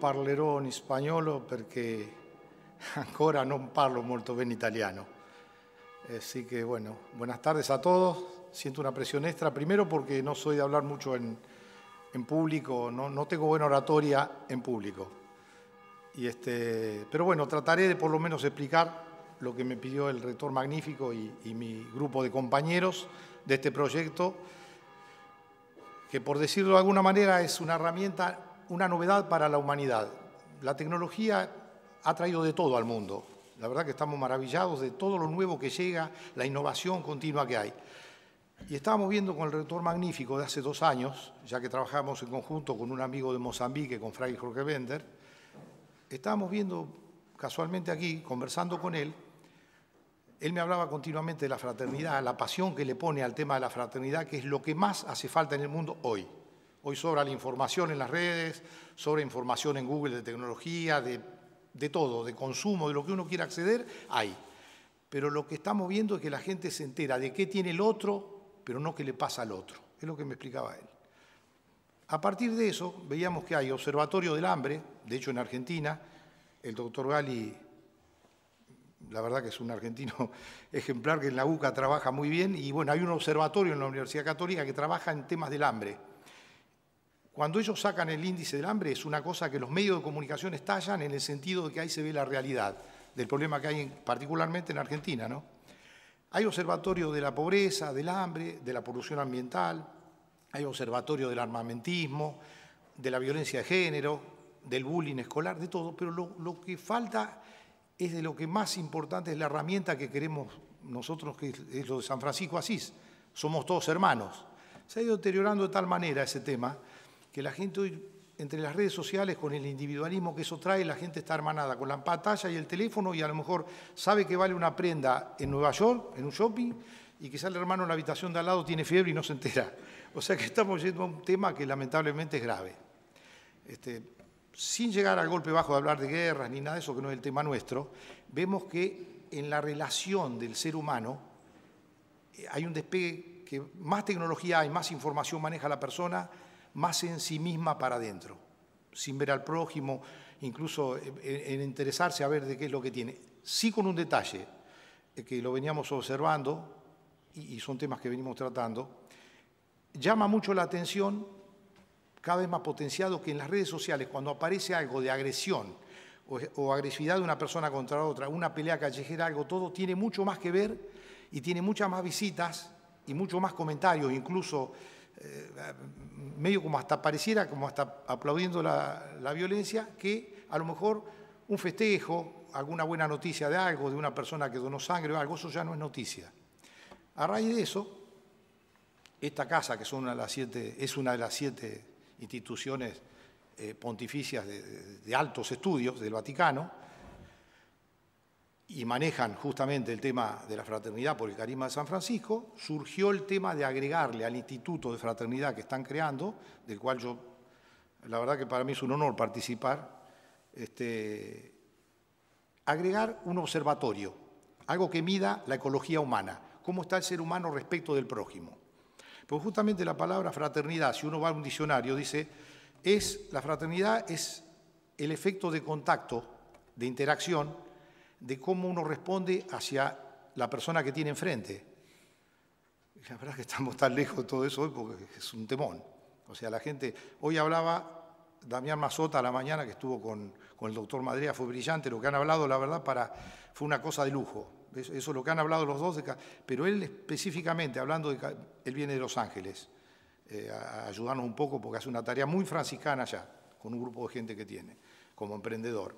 parlo italiano. Así que bueno, buenas tardes a todos. Siento una presión extra, primero porque no soy de hablar mucho en, público, no, tengo buena oratoria en público. Y este, pero bueno, trataré de por lo menos explicar lo que me pidió el rector magnífico y, y mi grupo de compañeros de este proyecto que por decirlo de alguna manera es una herramienta, una novedad para la humanidad. La tecnología ha traído de todo al mundo. La verdad que estamos maravillados de todo lo nuevo que llega, la innovación continua que hay. Y estábamos viendo con el rector magnífico de hace dos años, ya que trabajamos en conjunto con un amigo de Mozambique, con Fray Jorge Bender, estábamos viendo casualmente aquí, conversando con él, él me hablaba continuamente de la fraternidad, la pasión que le pone al tema de la fraternidad, que es lo que más hace falta en el mundo hoy. Hoy sobra la información en las redes, sobra información en Google de tecnología, de, todo, de consumo, de lo que uno quiera acceder, hay. Pero lo que estamos viendo es que la gente se entera de qué tiene el otro, pero no qué le pasa al otro. Es lo que me explicaba él. A partir de eso, veíamos que hay Observatorio del Hambre, de hecho en Argentina, el doctor Gali la verdad que es un argentino ejemplar que en la UCA trabaja muy bien, y bueno, hay un observatorio en la Universidad Católica que trabaja en temas del hambre. Cuando ellos sacan el índice del hambre es una cosa que los medios de comunicación estallan en el sentido de que ahí se ve la realidad del problema que hay particularmente en Argentina. ¿no? Hay observatorio de la pobreza, del hambre, de la polución ambiental, hay observatorio del armamentismo, de la violencia de género, del bullying escolar, de todo, pero lo, lo que falta es de lo que más importante es la herramienta que queremos nosotros, que es lo de San Francisco Asís. Somos todos hermanos. Se ha ido deteriorando de tal manera ese tema que la gente hoy, entre las redes sociales, con el individualismo que eso trae, la gente está hermanada con la pantalla y el teléfono y a lo mejor sabe que vale una prenda en Nueva York, en un shopping, y quizá el hermano en la habitación de al lado tiene fiebre y no se entera. O sea que estamos yendo a un tema que lamentablemente es grave. Este, sin llegar al golpe bajo de hablar de guerras ni nada de eso, que no es el tema nuestro, vemos que en la relación del ser humano eh, hay un despegue que más tecnología hay, más información maneja la persona, más en sí misma para adentro, sin ver al prójimo, incluso en interesarse a ver de qué es lo que tiene. Sí con un detalle, eh, que lo veníamos observando, y son temas que venimos tratando, llama mucho la atención cada vez más potenciado que en las redes sociales, cuando aparece algo de agresión o, agresividad de una persona contra otra, una pelea callejera, algo, todo tiene mucho más que ver y tiene muchas más visitas y mucho más comentarios, incluso eh, medio como hasta pareciera, como hasta aplaudiendo la, violencia, que a lo mejor un festejo, alguna buena noticia de algo, de una persona que donó sangre o algo, eso ya no es noticia. A raíz de eso, esta casa, que son las siete, es una de las siete instituciones eh, pontificias de, altos estudios del Vaticano y manejan justamente el tema de la fraternidad por el carisma de San Francisco, surgió el tema de agregarle al instituto de fraternidad que están creando, del cual yo, la verdad que para mí es un honor participar, este, agregar un observatorio, algo que mida la ecología humana, cómo está el ser humano respecto del prójimo. Porque justamente la palabra fraternidad, si uno va a un diccionario, dice, es, la fraternidad es el efecto de contacto, de interacción, de cómo uno responde hacia la persona que tiene enfrente. La verdad es que estamos tan lejos de todo eso hoy porque es un temón. O sea, la gente, hoy hablaba Damián Mazota a la mañana que estuvo con, el doctor Madrea, fue brillante, lo que han hablado, la verdad, para, fue una cosa de lujo eso es lo que han hablado los dos, pero él específicamente, hablando de, él viene de Los Ángeles, eh, a ayudarnos un poco porque hace una tarea muy franciscana allá, con un grupo de gente que tiene, como emprendedor,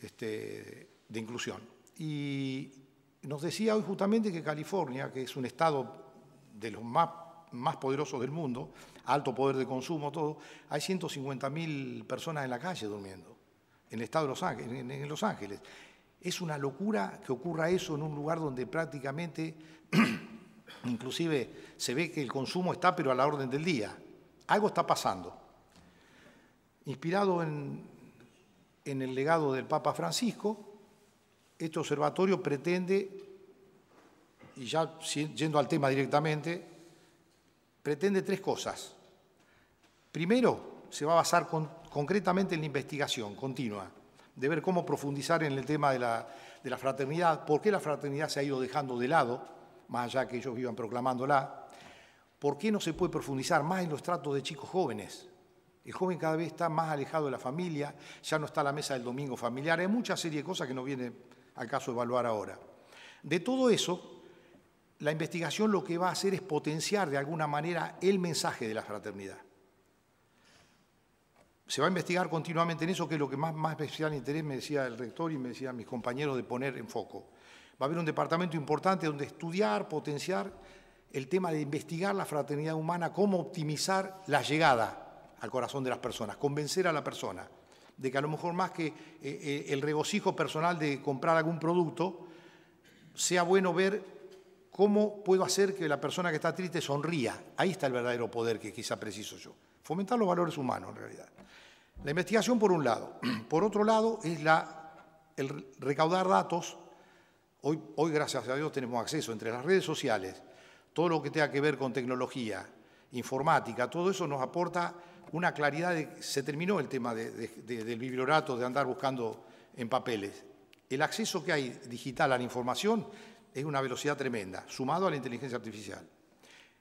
este, de inclusión. Y nos decía hoy justamente que California, que es un estado de los más, más poderosos del mundo, alto poder de consumo, todo, hay 150.000 personas en la calle durmiendo, en el estado de Los Ángeles, en Los Ángeles. Es una locura que ocurra eso en un lugar donde prácticamente, inclusive se ve que el consumo está pero a la orden del día. Algo está pasando. Inspirado en, el legado del Papa Francisco, este observatorio pretende, y ya yendo al tema directamente, pretende tres cosas. Primero, se va a basar concretamente en la investigación continua de ver cómo profundizar en el tema de la, fraternidad, por qué la fraternidad se ha ido dejando de lado, más allá que ellos vivan proclamándola, por qué no se puede profundizar más en los tratos de chicos jóvenes. El joven cada vez está más alejado de la familia, ya no está a la mesa del domingo familiar, hay mucha serie de cosas que no viene al caso evaluar ahora. De todo eso, la investigación lo que va a hacer es potenciar de alguna manera el mensaje de la fraternidad se va a investigar continuamente en eso, que es lo que más, más especial interés me decía el rector y me decían mis compañeros de poner en foco. Va a haber un departamento importante donde estudiar, potenciar el tema de investigar la fraternidad humana, cómo optimizar la llegada al corazón de las personas, convencer a la persona de que a lo mejor más que eh, eh, el regocijo personal de comprar algún producto, sea bueno ver cómo puedo hacer que la persona que está triste sonría. Ahí está el verdadero poder que quizá preciso yo. Fomentar los valores humanos, en realidad. La investigación por un lado. Por otro lado es la, el recaudar datos. Hoy, gracias a Dios, tenemos acceso entre las redes sociales, todo lo que tenga que ver con tecnología, informática, todo eso nos aporta una claridad Se terminó el tema del bibliorato, de andar buscando en papeles. El acceso que hay digital a la información es una velocidad tremenda, sumado a la inteligencia artificial.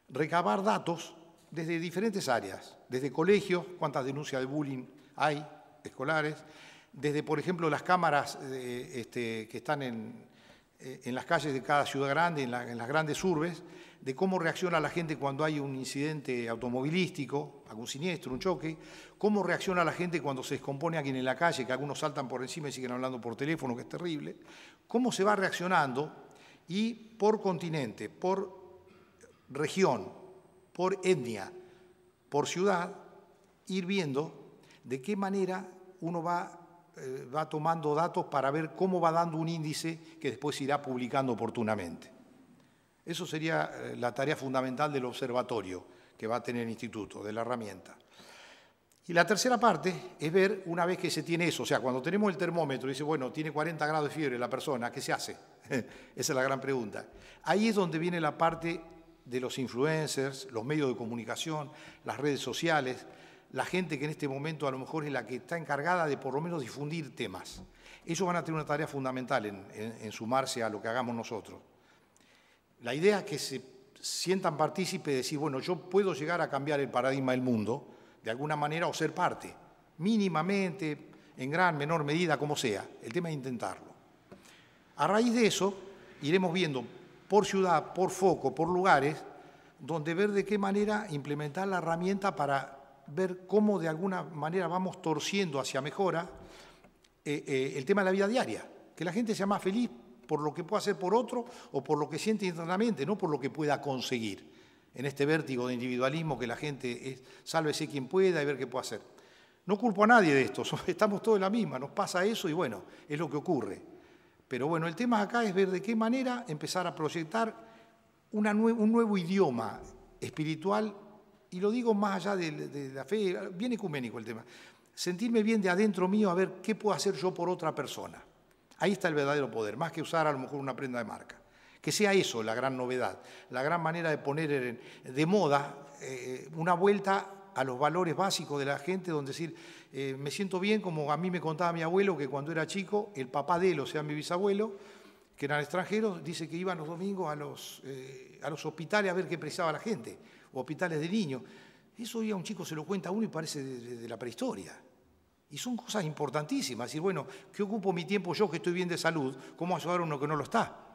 Recabar datos desde diferentes áreas, desde colegios, cuántas denuncias de bullying hay escolares, desde, por ejemplo, las cámaras eh, este, que están eh, en, las calles de cada ciudad grande, en, en las grandes urbes, de cómo reacciona la gente cuando hay un incidente automovilístico, algún siniestro, un choque, cómo reacciona la gente cuando se descompone alguien en la calle, que algunos saltan por encima y siguen hablando por teléfono, que es terrible, cómo se va reaccionando y por continente, por región, por etnia, por ciudad, ir viendo de qué manera uno va, eh, va tomando datos para ver cómo va dando un índice que después irá publicando oportunamente. Eso sería eh, la tarea fundamental del observatorio que va a tener el instituto, de la herramienta. Y la tercera parte es ver una vez que se tiene eso, o sea, cuando tenemos el termómetro y dice, bueno, tiene 40 grados de fiebre la persona, ¿qué se hace? Esa es la gran pregunta. Ahí es donde viene la parte de los influencers, los medios de comunicación, las redes sociales, la gente que en este momento a lo mejor es la que está encargada de por lo menos difundir temas. Ellos van a tener una tarea fundamental en, sumarse a lo que hagamos nosotros. La idea es que se sientan partícipes y decir, bueno, yo puedo llegar a cambiar el paradigma del mundo de alguna manera o ser parte, mínimamente, en gran, menor medida, como sea. El tema es intentarlo. A raíz de eso, iremos viendo por ciudad, por foco, por lugares, donde ver de qué manera implementar la herramienta para ver cómo de alguna manera vamos torciendo hacia mejora eh, eh, el tema de la vida diaria, que la gente sea más feliz por lo que pueda hacer por otro o por lo que siente internamente, no por lo que pueda conseguir, en este vértigo de individualismo que la gente es, sálvese quien pueda y ver qué puede hacer. No culpo a nadie de esto, estamos todos en la misma, nos pasa eso y bueno, es lo que ocurre. Pero bueno, el tema acá es ver de qué manera empezar a proyectar un nuevo idioma espiritual y lo digo más allá de, la fe, bien ecuménico el tema, sentirme bien de adentro mío a ver qué puedo hacer yo por otra persona. Ahí está el verdadero poder, más que usar a lo mejor una prenda de marca. Que sea eso la gran novedad, la gran manera de poner de moda eh, una vuelta a los valores básicos de la gente, donde decir, eh, me siento bien, como a mí me contaba mi abuelo, que cuando era chico, el papá de él, o sea, mi bisabuelo, que eran extranjero, dice que iba los domingos a los, eh, a los hospitales a ver qué precisaba la gente o hospitales de niños. Eso hoy a un chico se lo cuenta uno y parece de, la prehistoria. Y son cosas importantísimas. Decir, bueno, ¿qué ocupo mi tiempo yo que estoy bien de salud? ¿Cómo ayudar a uno que no lo está?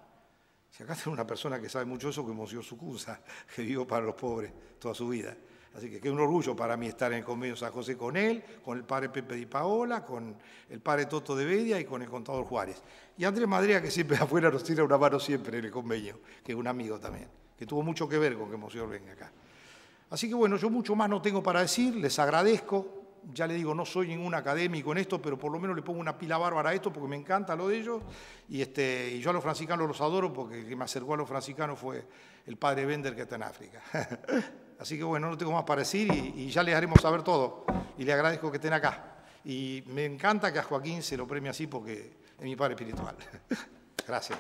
Si acá tengo una persona que sabe mucho eso, que su Sucusa, que vivió para los pobres toda su vida. Así que qué un orgullo para mí estar en el convenio San José con él, con el padre Pepe Di Paola, con el padre Toto de Bedia y con el contador Juárez. Y Andrés Madrea, que siempre afuera nos tira una mano siempre en el convenio, que es un amigo también, que tuvo mucho que ver con que Monseñor venga acá. Así que bueno, yo mucho más no tengo para decir, les agradezco. Ya le digo, no soy ningún académico en esto, pero por lo menos le pongo una pila bárbara a esto porque me encanta lo de ellos. Y, este, y yo a los franciscanos los adoro porque el que me acercó a los franciscanos fue el padre Bender que está en África. Así que bueno, no tengo más para decir y, ya les haremos saber todo. Y le agradezco que estén acá. Y me encanta que a Joaquín se lo premie así porque es mi padre espiritual. Gracias.